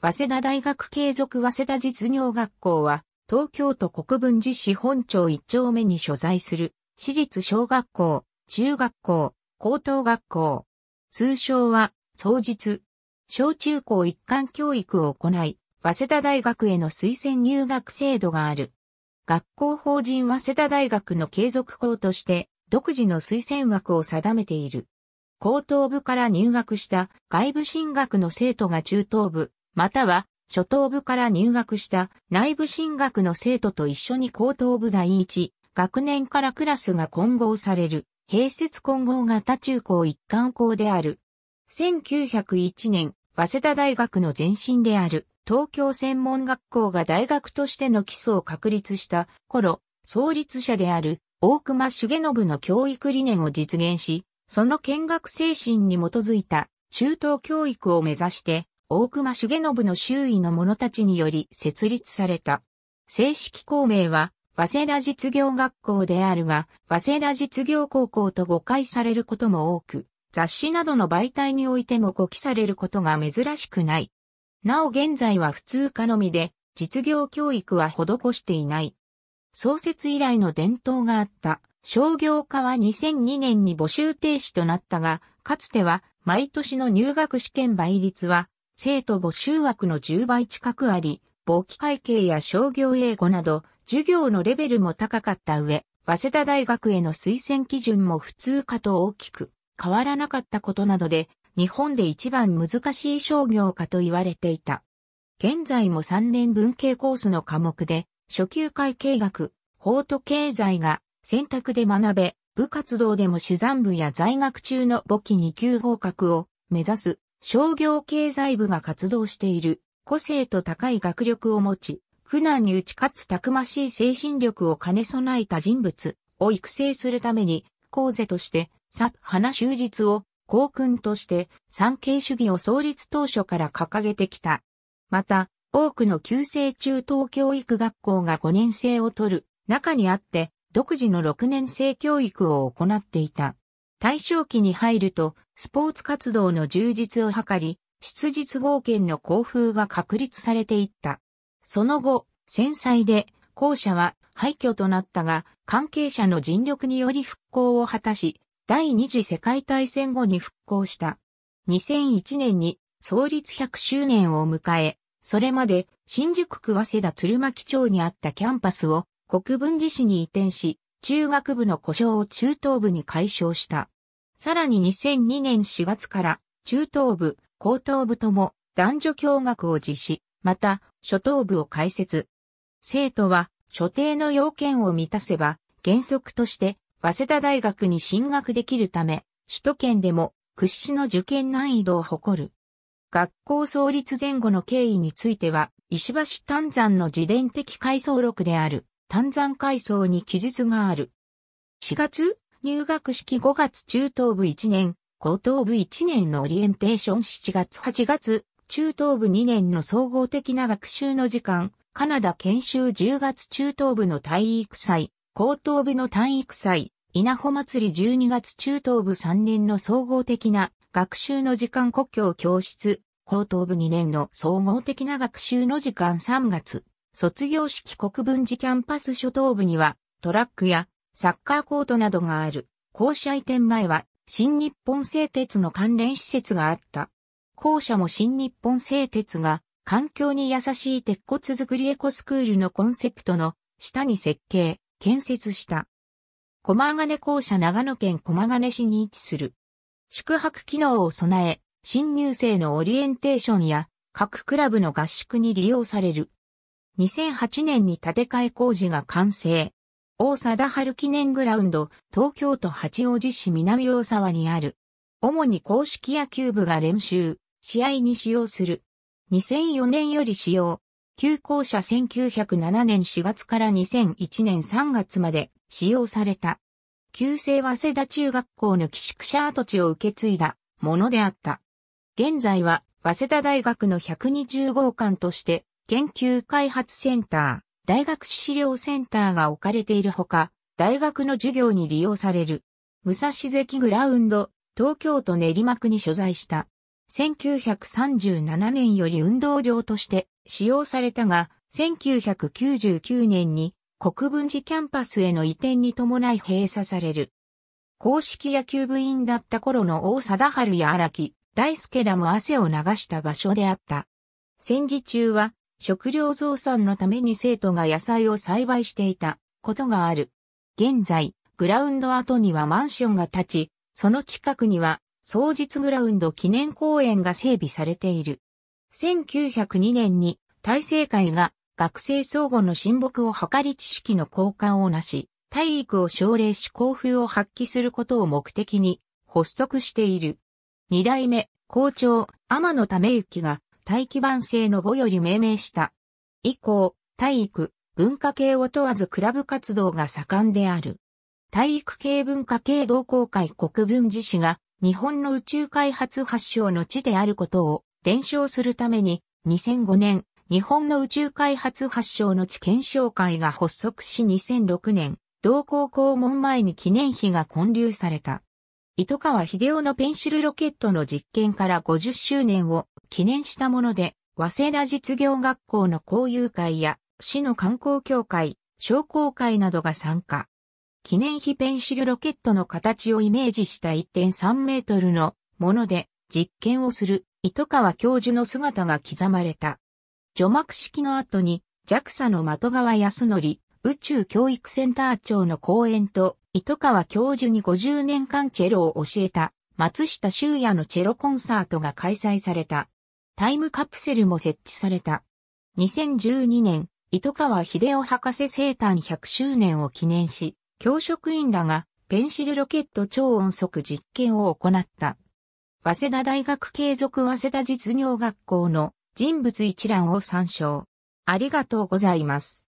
早稲田大学継続早稲田実業学校は、東京都国分寺市本町一丁目に所在する、私立小学校、中学校、高等学校。通称は、総実。小中高一貫教育を行い、早稲田大学への推薦入学制度がある。学校法人早稲田大学の継続校として、独自の推薦枠を定めている。高等部から入学した外部進学の生徒が中等部、または初等部から入学した内部進学の生徒と一緒に高等部第一学年からクラスが混合される、併設混合型中高一貫校である。1901年、早稲田大学の前身である東京専門学校が大学としての基礎を確立した頃、創立者である大隈重信の教育理念を実現し、その見学精神に基づいた中等教育を目指して大隈重信の周囲の者たちにより設立された。正式校名は、早稲田実業学校であるが、早稲田実業高校と誤解されることも多く、雑誌などの媒体においても誤記されることが珍しくない。なお現在は普通科のみで、実業教育は施していない。創設以来の伝統があった商業科は2002年に募集停止となったが、かつては毎年の入学試験倍率は生徒募集枠の10倍近くあり、簿記会計や商業英語など、授業のレベルも高かった上、早稲田大学への推薦基準も普通科と大きく変わらなかったことなどで、日本で一番難しい商業科と言われていた。現在も3年文系コースの科目で、初級会計学、法と経済が選択で学べ、部活動でも主産部や在学中の簿記2級合格を目指す商業経済部が活動している、個性と高い学力を持ち、苦難に打ち勝つたくましい精神力を兼ね備えた人物を育成するために、講座として、サ花修実を、公訓として、産経主義を創立当初から掲げてきた。また、多くの旧制中等教育学校が5年生を取る中にあって、独自の6年生教育を行っていた。大正期に入ると、スポーツ活動の充実を図り、質実合憲の校風が確立されていった。その後、戦災で、校舎は廃墟となったが、関係者の尽力により復興を果たし、第二次世界大戦後に復興した。2001年に創立100周年を迎え、それまで新宿区早稲田鶴巻町にあったキャンパスを国分寺市に移転し、中学部の故障を中等部に解消した。さらに2002年4月から中等部、高等部とも男女共学を実施、また初等部を開設。生徒は所定の要件を満たせば原則として早稲田大学に進学できるため、首都圏でも屈指の受験難易度を誇る。学校創立前後の経緯については、石橋丹山の自伝的回想録である。炭山階層に記述がある。4月、入学式5月中等部1年、高等部1年のオリエンテーション7月8月、中等部2年の総合的な学習の時間、カナダ研修10月中等部の体育祭、高等部の体育祭、稲穂祭り12月中等部3年の総合的な学習の時間故郷教室、高等部2年の総合的な学習の時間3月卒業式国分寺キャンパス初等部には、トラックやサッカーコートなどがある。校舎移転前は、新日本製鉄の関連施設があった。校舎も新日本製鉄が、環境に優しい鉄骨づくりエコスクールのコンセプトの下に設計、建設した。駒金校舎長野県駒金市に位置する。宿泊機能を備え、新入生のオリエンテーションや各クラブの合宿に利用される。2008年に建て替え工事が完成。大貞春記念グラウンド、東京都八王子市南大沢にある。主に公式野球部が練習、試合に使用する。2004年より使用。旧校舎1907年4月から2001年3月まで使用された。旧制早稲田中学校の寄宿舎跡地を受け継いだものであった。現在は早稲田大学の120号館として研究開発センター、大学資料センターが置かれているほか、大学の授業に利用される。武蔵関グラウンド、東京都練馬区に所在した。1937年より運動場として使用されたが、1999年に国分寺キャンパスへの移転に伴い閉鎖される。公式野球部員だった頃の大貞治や荒木、大輔らも汗を流した場所であった。戦時中は食料増産のために生徒が野菜を栽培していたことがある。現在、グラウンド跡にはマンションが建ち、その近くには創実グラウンド記念公園が整備されている。1902年に体制会が学生相互の親睦を図り知識の交換をなし、体育を奨励し交付を発揮することを目的に発足している。二代目校長天野為之が大基盤制の語より命名した。以降、体育、文化系を問わずクラブ活動が盛んである。体育系文化系同好会国分寺市が日本の宇宙開発発祥の地であることを伝承するために2005年日本の宇宙開発発祥の地検証会が発足し2006年同好校門前に記念碑が建立された。糸川秀夫のペンシルロケットの実験から50周年を記念したもので、早稲田実業学校の交友会や、市の観光協会、商工会などが参加。記念碑ペンシルロケットの形をイメージした1.3メートルのもので実験をする糸川教授の姿が刻まれた。除幕式の後に JAXA の的川康則宇宙教育センター長の講演と糸川教授に50年間チェロを教えた松下修也のチェロコンサートが開催された。タイムカプセルも設置された。2012年、糸川秀夫博士生誕100周年を記念し、教職員らがペンシルロケット超音速実験を行った。早稲田大学継続早稲田実業学校の人物一覧を参照。ありがとうございます。